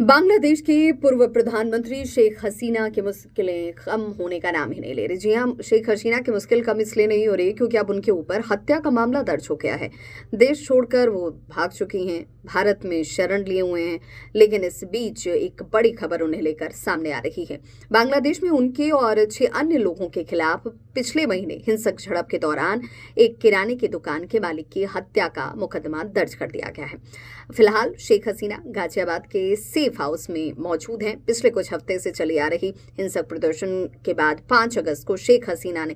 बांग्लादेश के पूर्व प्रधानमंत्री शेख हसीना की मुश्किलें कम होने का नाम ही नहीं ले रही जी हाँ शेख हसीना की मुश्किल कम इसलिए नहीं हो रही क्योंकि अब उनके ऊपर हत्या का मामला दर्ज हो गया है देश छोड़कर वो भाग चुकी हैं भारत में शरण लिए हुए हैं लेकिन इस बीच एक बड़ी खबर उन्हें लेकर सामने आ रही है बांग्लादेश में उनके और छह अन्य लोगों के खिलाफ पिछले महीने हिंसक झड़प के दौरान एक किराने की दुकान के मालिक की हत्या का मुकदमा दर्ज कर दिया गया है फिलहाल शेख हसीना गाजियाबाद के सेफ हाउस में मौजूद हैं पिछले कुछ हफ्ते से चली आ रही हिंसक प्रदर्शन के बाद पांच अगस्त को शेख हसीना ने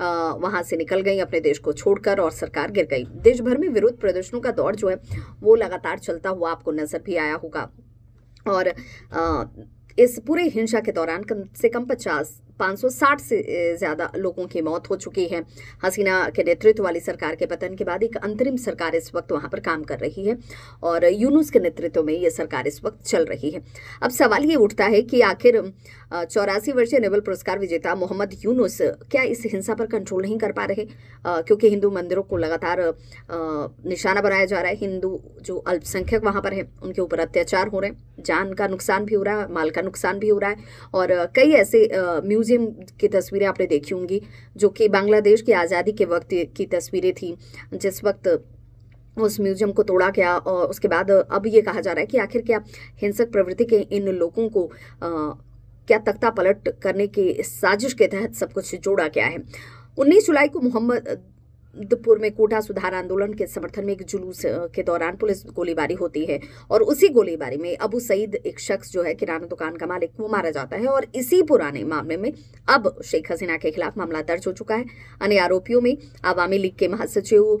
वहाँ से निकल गई अपने देश को छोड़कर और सरकार गिर गई देश भर में विरोध प्रदर्शनों का दौर जो है वो लगातार चलता हुआ आपको नजर भी आया होगा और आ, इस पूरे हिंसा के दौरान कम से कम पचास 560 से ज़्यादा लोगों की मौत हो चुकी है हसीना के नेतृत्व वाली सरकार के पतन के बाद एक अंतरिम सरकार इस वक्त वहाँ पर काम कर रही है और यूनुस के नेतृत्व में ये सरकार इस वक्त चल रही है अब सवाल ये उठता है कि आखिर चौरासी वर्षीय नोबेल पुरस्कार विजेता मोहम्मद यूनुस क्या इस हिंसा पर कंट्रोल नहीं कर पा रहे क्योंकि हिंदू मंदिरों को लगातार निशाना बनाया जा रहा है हिंदू जो अल्पसंख्यक वहाँ पर हैं उनके ऊपर अत्याचार हो रहे हैं जान का नुकसान भी हो रहा है माल का नुकसान भी हो रहा है और कई ऐसे म्यूज़ म्यूजियम की तस्वीरें आपने देखी होंगी जो कि बांग्लादेश की आज़ादी के वक्त की तस्वीरें थी जिस वक्त उस म्यूजियम को तोड़ा गया और उसके बाद अब ये कहा जा रहा है कि आखिर क्या हिंसक प्रवृत्ति के इन लोगों को आ, क्या तख्ता पलट करने के साजिश के तहत सब कुछ जोड़ा गया है उन्नीस जुलाई को मोहम्मद उधमपुर में कोटा सुधार आंदोलन के समर्थन में एक जुलूस के दौरान पुलिस गोलीबारी होती है और उसी गोलीबारी में अबू सईद एक शख्स जो है किराना दुकान का मालिक वो मारा जाता है और इसी पुराने मामले में अब शेख हसीना के खिलाफ मामला दर्ज हो चुका है अन्य आरोपियों में आवामी लीग के महासचिव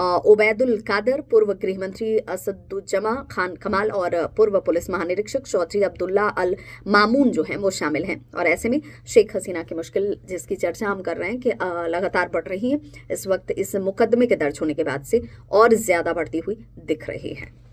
ओबैदुल कादर पूर्व गृह मंत्री असदुजमा खान कमाल और पूर्व पुलिस महानिरीक्षक चौधरी अब्दुल्ला अल मामून जो हैं वो शामिल हैं और ऐसे में शेख हसीना की मुश्किल जिसकी चर्चा हम कर रहे हैं कि लगातार बढ़ रही है इस वक्त इस मुकदमे के दर्ज होने के बाद से और ज्यादा बढ़ती हुई दिख रही है